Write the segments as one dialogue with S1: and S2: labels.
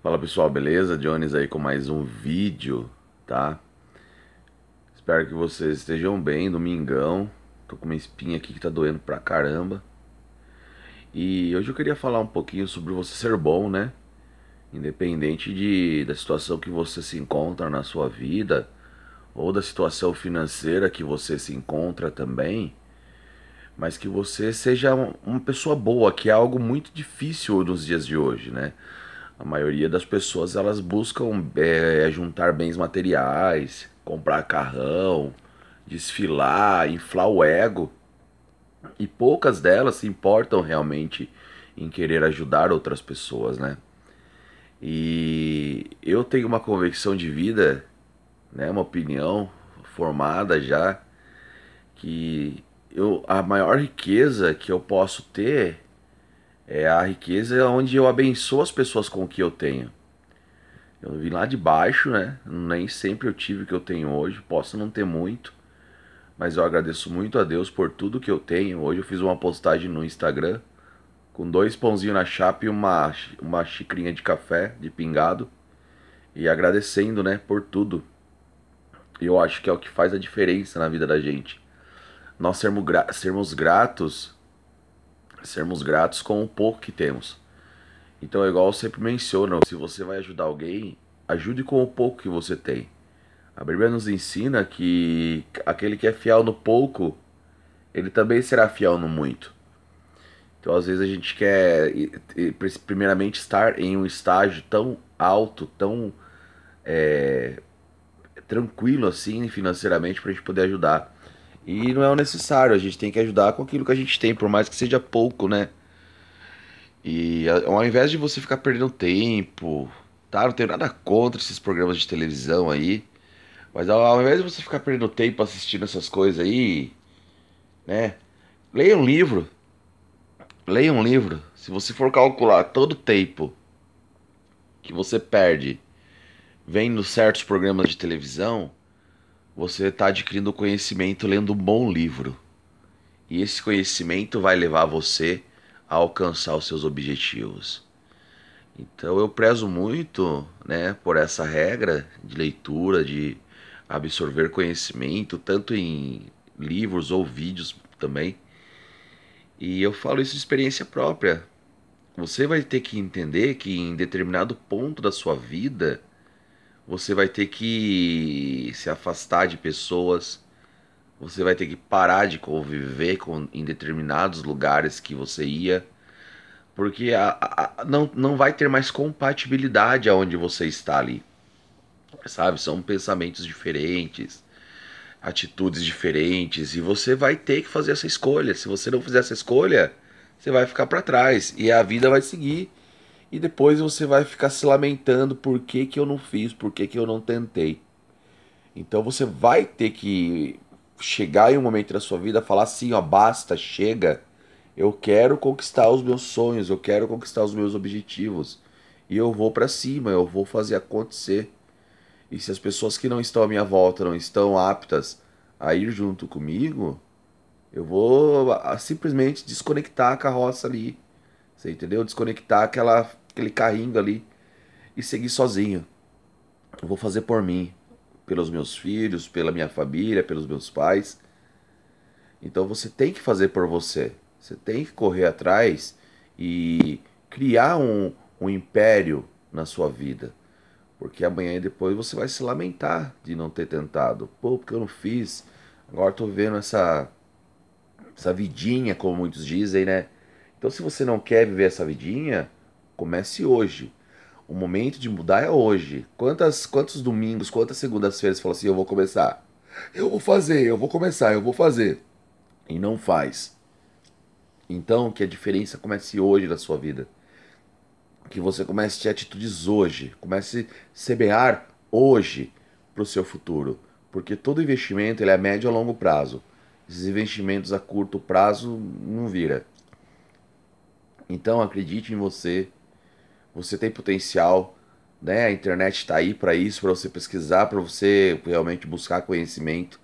S1: Fala pessoal, beleza? Jones aí com mais um vídeo, tá? Espero que vocês estejam bem, domingão. Tô com uma espinha aqui que tá doendo pra caramba. E hoje eu queria falar um pouquinho sobre você ser bom, né? Independente de, da situação que você se encontra na sua vida, ou da situação financeira que você se encontra também, mas que você seja uma pessoa boa, que é algo muito difícil nos dias de hoje, né? A maioria das pessoas elas buscam é, juntar bens materiais, comprar carrão, desfilar, inflar o ego. E poucas delas se importam realmente em querer ajudar outras pessoas, né? E eu tenho uma convicção de vida, né, uma opinião formada já que eu, a maior riqueza que eu posso ter é a riqueza é onde eu abençoo as pessoas com o que eu tenho. Eu vim lá de baixo, né? Nem sempre eu tive o que eu tenho hoje, posso não ter muito, mas eu agradeço muito a Deus por tudo que eu tenho. Hoje eu fiz uma postagem no Instagram com dois pãozinhos na chapa e uma, uma xicrinha de café de pingado e agradecendo, né, por tudo. Eu acho que é o que faz a diferença na vida da gente. Nós sermos, gra sermos gratos sermos gratos com o pouco que temos. Então, é igual eu sempre menciono, se você vai ajudar alguém, ajude com o pouco que você tem. A Bíblia nos ensina que aquele que é fiel no pouco, ele também será fiel no muito. Então, às vezes a gente quer, primeiramente, estar em um estágio tão alto, tão é, tranquilo assim financeiramente para a gente poder ajudar. E não é o necessário, a gente tem que ajudar com aquilo que a gente tem, por mais que seja pouco, né? E ao invés de você ficar perdendo tempo, tá? Não tenho nada contra esses programas de televisão aí. Mas ao invés de você ficar perdendo tempo assistindo essas coisas aí, né? Leia um livro. Leia um livro. Se você for calcular todo o tempo que você perde vendo certos programas de televisão, você está adquirindo conhecimento lendo um bom livro. E esse conhecimento vai levar você a alcançar os seus objetivos. Então eu prezo muito, né, por essa regra de leitura, de absorver conhecimento, tanto em livros ou vídeos também. E eu falo isso de experiência própria. Você vai ter que entender que em determinado ponto da sua vida, você vai ter que se afastar de pessoas, você vai ter que parar de conviver com, em determinados lugares que você ia, porque a, a, não, não vai ter mais compatibilidade aonde você está ali. Sabe? São pensamentos diferentes, atitudes diferentes, e você vai ter que fazer essa escolha. Se você não fizer essa escolha, você vai ficar para trás e a vida vai seguir e depois você vai ficar se lamentando por que, que eu não fiz, por que, que eu não tentei. Então você vai ter que chegar em um momento da sua vida falar assim, ó, basta, chega. Eu quero conquistar os meus sonhos, eu quero conquistar os meus objetivos. E eu vou para cima, eu vou fazer acontecer. E se as pessoas que não estão à minha volta não estão aptas a ir junto comigo, eu vou ah, simplesmente desconectar a carroça ali você entendeu? Desconectar aquela, aquele carrinho ali e seguir sozinho. Eu vou fazer por mim, pelos meus filhos, pela minha família, pelos meus pais. Então você tem que fazer por você. Você tem que correr atrás e criar um, um império na sua vida. Porque amanhã e depois você vai se lamentar de não ter tentado. Pô, porque eu não fiz. Agora tô vendo essa essa vidinha, como muitos dizem, né? Então, se você não quer viver essa vidinha, comece hoje. O momento de mudar é hoje. Quantas, quantos domingos, quantas segundas-feiras falou assim: eu vou começar? Eu vou fazer, eu vou começar, eu vou fazer. E não faz. Então, que a diferença comece hoje na sua vida. Que você comece a ter atitudes hoje. Comece a semear hoje para o seu futuro. Porque todo investimento ele é médio a longo prazo. Esses investimentos a curto prazo não vira. Então acredite em você. Você tem potencial, né? A internet está aí para isso, para você pesquisar, para você realmente buscar conhecimento.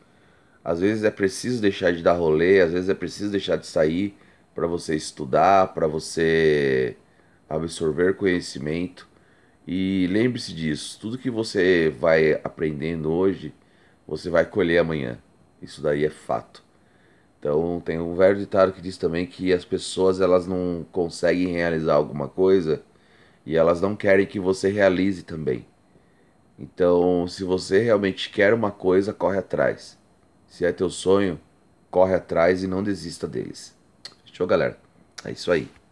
S1: Às vezes é preciso deixar de dar rolê, às vezes é preciso deixar de sair para você estudar, para você absorver conhecimento. E lembre-se disso, tudo que você vai aprendendo hoje, você vai colher amanhã. Isso daí é fato. Então tem um velho ditado que diz também que as pessoas elas não conseguem realizar alguma coisa e elas não querem que você realize também. Então, se você realmente quer uma coisa, corre atrás. Se é teu sonho, corre atrás e não desista deles. Show, galera. É isso aí.